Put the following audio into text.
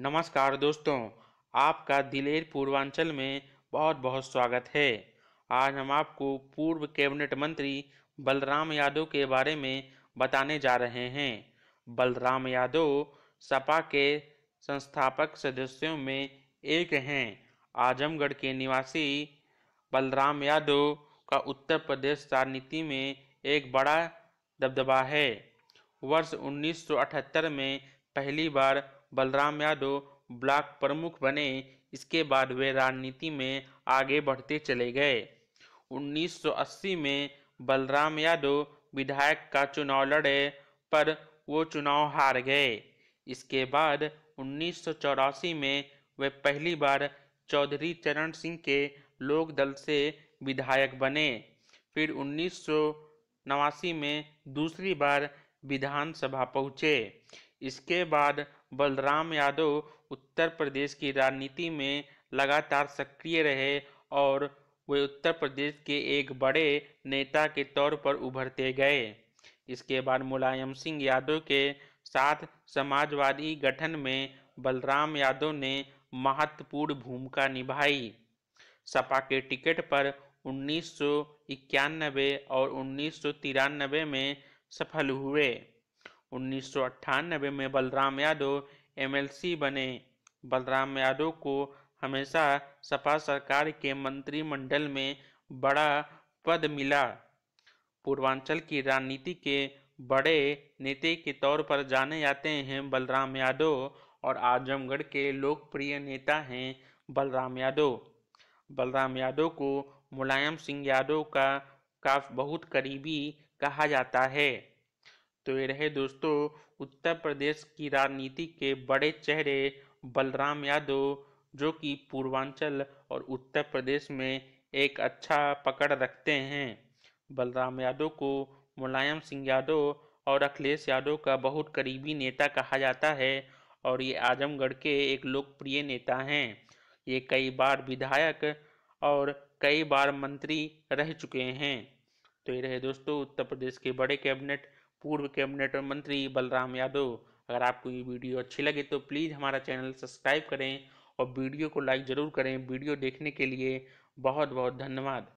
नमस्कार दोस्तों आपका दिलेर पूर्वांचल में बहुत बहुत स्वागत है आज हम आपको पूर्व कैबिनेट मंत्री बलराम यादव के बारे में बताने जा रहे हैं बलराम यादव सपा के संस्थापक सदस्यों में एक हैं आजमगढ़ के निवासी बलराम यादव का उत्तर प्रदेश राजनीति में एक बड़ा दबदबा है वर्ष 1978 में पहली बार बलराम यादव ब्लॉक प्रमुख बने इसके बाद वे राजनीति में आगे बढ़ते चले गए 1980 में बलराम यादव विधायक का चुनाव लड़े पर वो चुनाव हार गए इसके बाद उन्नीस में वे पहली बार चौधरी चरण सिंह के लोक दल से विधायक बने फिर उन्नीस में दूसरी बार विधानसभा पहुँचे इसके बाद बलराम यादव उत्तर प्रदेश की राजनीति में लगातार सक्रिय रहे और वे उत्तर प्रदेश के एक बड़े नेता के तौर पर उभरते गए इसके बाद मुलायम सिंह यादव के साथ समाजवादी गठन में बलराम यादव ने महत्वपूर्ण भूमिका निभाई सपा के टिकट पर उन्नीस और उन्नीस में सफल हुए उन्नीस में बलराम यादव एमएलसी बने बलराम यादव को हमेशा सपा सरकार के मंत्रिमंडल में बड़ा पद मिला पूर्वांचल की राजनीति के बड़े नेता के तौर पर जाने जाते हैं बलराम यादव और आजमगढ़ के लोकप्रिय नेता हैं बलराम यादव बलराम यादव को मुलायम सिंह यादव का का बहुत करीबी कहा जाता है तो ये रहे दोस्तों उत्तर प्रदेश की राजनीति के बड़े चेहरे बलराम यादव जो कि पूर्वांचल और उत्तर प्रदेश में एक अच्छा पकड़ रखते हैं बलराम यादव को मुलायम सिंह यादव और अखिलेश यादव का बहुत करीबी नेता कहा जाता है और ये आजमगढ़ के एक लोकप्रिय नेता हैं ये कई बार विधायक और कई बार मंत्री रह चुके हैं तो ये रहे दोस्तों उत्तर प्रदेश के बड़े कैबिनेट पूर्व कैबिनेट मंत्री बलराम यादव अगर आपको ये वीडियो अच्छी लगे तो प्लीज़ हमारा चैनल सब्सक्राइब करें और वीडियो को लाइक ज़रूर करें वीडियो देखने के लिए बहुत बहुत धन्यवाद